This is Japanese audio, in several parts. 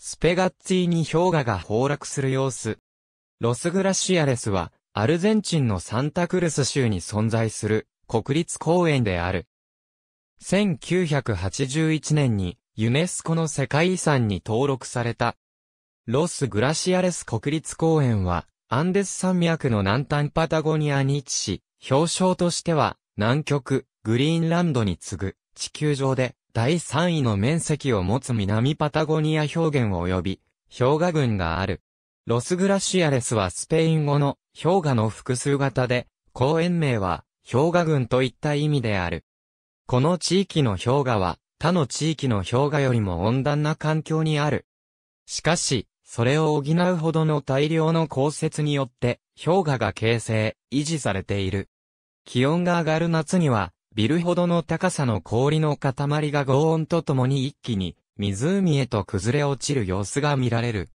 スペガッツィに氷河が崩落する様子。ロスグラシアレスは、アルゼンチンのサンタクルス州に存在する国立公園である。1981年にユネスコの世界遺産に登録された。ロス・グラシアレス国立公園は、アンデス山脈の南端パタゴニアに位置し、表彰としては、南極、グリーンランドに次ぐ、地球上で第3位の面積を持つ南パタゴニア表現及び、氷河群がある。ロスグラシアレスはスペイン語の氷河の複数型で、公園名は氷河群といった意味である。この地域の氷河は他の地域の氷河よりも温暖な環境にある。しかし、それを補うほどの大量の降雪によって氷河が形成、維持されている。気温が上がる夏にはビルほどの高さの氷の塊が轟音とともに一気に湖へと崩れ落ちる様子が見られる。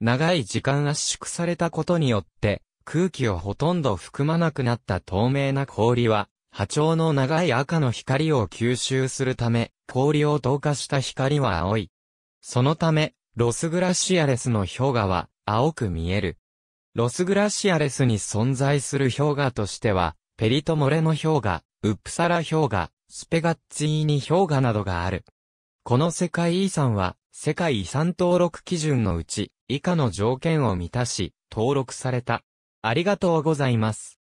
長い時間圧縮されたことによって空気をほとんど含まなくなった透明な氷は波長の長い赤の光を吸収するため氷を透過した光は青い。そのためロスグラシアレスの氷河は青く見える。ロスグラシアレスに存在する氷河としては、ペリトモレの氷河、ウップサラ氷河、スペガッツィーニ氷河などがある。この世界遺産は、世界遺産登録基準のうち、以下の条件を満たし、登録された。ありがとうございます。